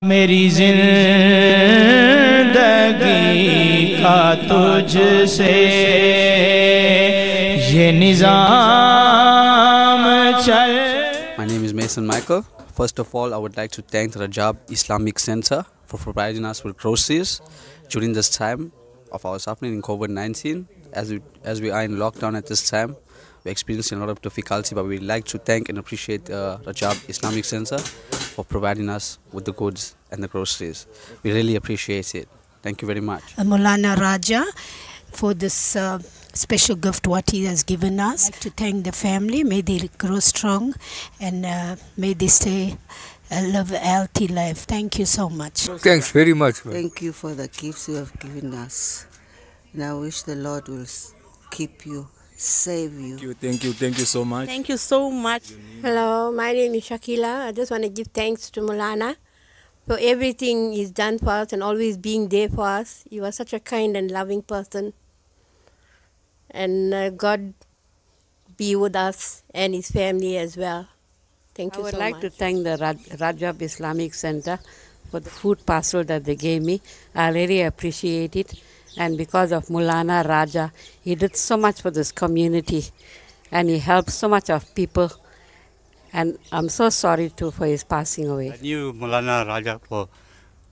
My name is Mason Michael. First of all, I would like to thank Rajab Islamic Center for providing us with groceries during this time of our suffering in COVID-19. As we, as we are in lockdown at this time, we're experiencing a lot of difficulty, but we'd like to thank and appreciate uh, Rajab Islamic Center for providing us with the goods and the groceries. We really appreciate it. Thank you very much. Uh, Mulana Raja for this uh, special gift what he has given us. Like to thank the family. May they grow strong and uh, may they stay uh, a love, healthy life. Thank you so much. Thanks very much. Man. Thank you for the gifts you have given us. And I wish the Lord will keep you, save you. Thank you, thank you, thank you so much. Thank you so much. Hello, my name is Shakila. I just want to give thanks to Mulana for everything he's done for us and always being there for us. You are such a kind and loving person. And uh, God be with us and his family as well. Thank you so much. I would like much. to thank the Raj Rajab Islamic Center for the food parcel that they gave me. I really appreciate it. And because of Mulana Raja, he did so much for this community and he helped so much of people. And I'm so sorry too for his passing away. I knew Mulana Raja for,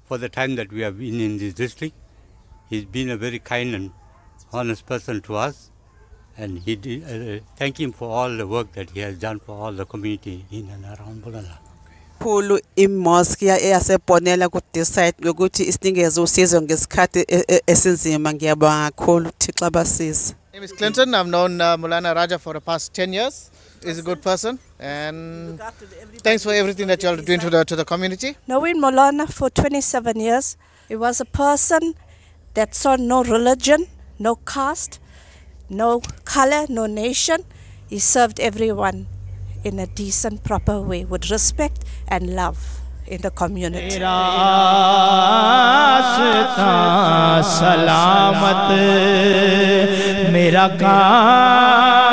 for the time that we have been in this district. He's been a very kind and honest person to us. And he did, uh, thank him for all the work that he has done for all the community in and around Bulala. kakhulu imosque yaseponela kudecide ngokuthi isinikeze usizo ngesikhathi esinzima ngiyabonga kakhulu thixo my name is clinton i've known uh, mulana raja for the past 10 years is a good person and thanks for everything that you are doing to the, to the community. Knowing Molana for 27 years, he was a person that saw no religion, no caste, no color, no nation. He served everyone in a decent, proper way with respect and love in the community. salamat, mera